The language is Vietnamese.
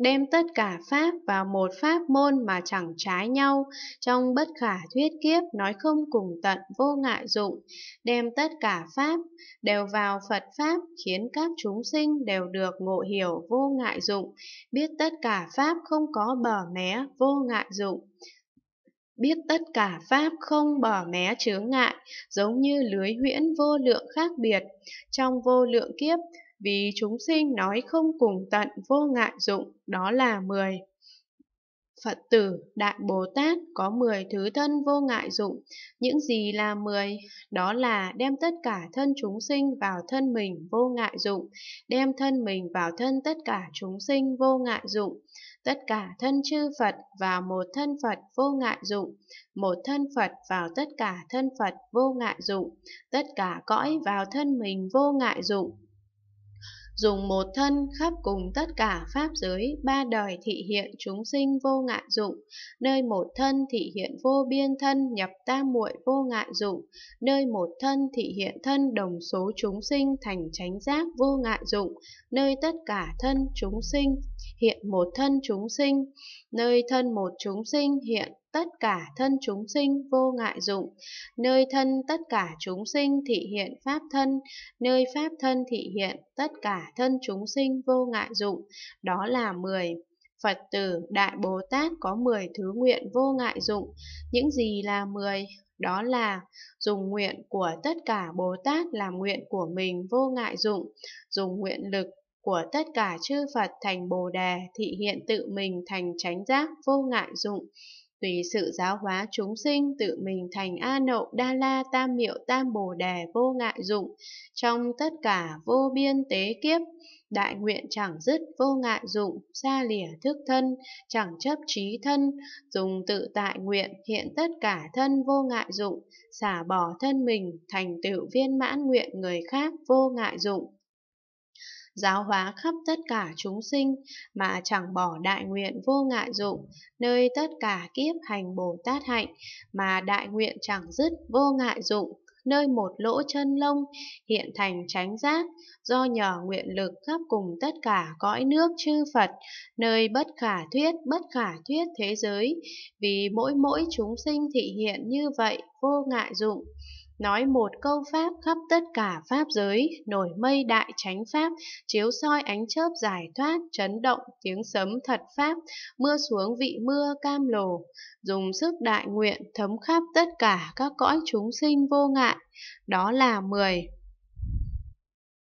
đem tất cả pháp vào một pháp môn mà chẳng trái nhau, trong bất khả thuyết kiếp nói không cùng tận vô ngại dụng, đem tất cả pháp đều vào Phật pháp khiến các chúng sinh đều được ngộ hiểu vô ngại dụng, biết tất cả pháp không có bờ mé vô ngại dụng. Biết tất cả pháp không bỏ mé chướng ngại, giống như lưới huyễn vô lượng khác biệt. Trong vô lượng kiếp, vì chúng sinh nói không cùng tận vô ngại dụng, đó là 10. Phật tử, Đại Bồ Tát có 10 thứ thân vô ngại dụng. Những gì là 10? Đó là đem tất cả thân chúng sinh vào thân mình vô ngại dụng, đem thân mình vào thân tất cả chúng sinh vô ngại dụng, tất cả thân chư Phật vào một thân Phật vô ngại dụng, một thân Phật vào tất cả thân Phật vô ngại dụng, tất cả cõi vào thân mình vô ngại dụng, dùng một thân khắp cùng tất cả pháp giới ba đời thị hiện chúng sinh vô ngại dụng nơi một thân thị hiện vô biên thân nhập tam muội vô ngại dụng nơi một thân thị hiện thân đồng số chúng sinh thành chánh giác vô ngại dụng nơi tất cả thân chúng sinh hiện một thân chúng sinh, nơi thân một chúng sinh hiện tất cả thân chúng sinh vô ngại dụng, nơi thân tất cả chúng sinh thị hiện pháp thân, nơi pháp thân thị hiện tất cả thân chúng sinh vô ngại dụng, đó là mười Phật tử Đại Bồ Tát có 10 thứ nguyện vô ngại dụng. Những gì là 10? Đó là dùng nguyện của tất cả Bồ Tát làm nguyện của mình vô ngại dụng, dùng nguyện lực của tất cả chư Phật thành Bồ Đề thị hiện tự mình thành chánh giác vô ngại dụng, tùy sự giáo hóa chúng sinh tự mình thành A Nậu Đa La Tam Miệu Tam Bồ Đề vô ngại dụng, trong tất cả vô biên tế kiếp, đại nguyện chẳng dứt vô ngại dụng, xa lìa thức thân, chẳng chấp trí thân, dùng tự tại nguyện hiện tất cả thân vô ngại dụng, xả bỏ thân mình thành tựu viên mãn nguyện người khác vô ngại dụng giáo hóa khắp tất cả chúng sinh mà chẳng bỏ đại nguyện vô ngại dụng, nơi tất cả kiếp hành Bồ Tát hạnh mà đại nguyện chẳng dứt vô ngại dụng, nơi một lỗ chân lông hiện thành chánh giác do nhờ nguyện lực khắp cùng tất cả cõi nước chư Phật nơi bất khả thuyết bất khả thuyết thế giới vì mỗi mỗi chúng sinh thị hiện như vậy vô ngại dụng nói một câu pháp khắp tất cả pháp giới, nổi mây đại chánh pháp, chiếu soi ánh chớp giải thoát, chấn động, tiếng sấm thật pháp, mưa xuống vị mưa cam lồ, dùng sức đại nguyện thấm khắp tất cả các cõi chúng sinh vô ngại. Đó là mười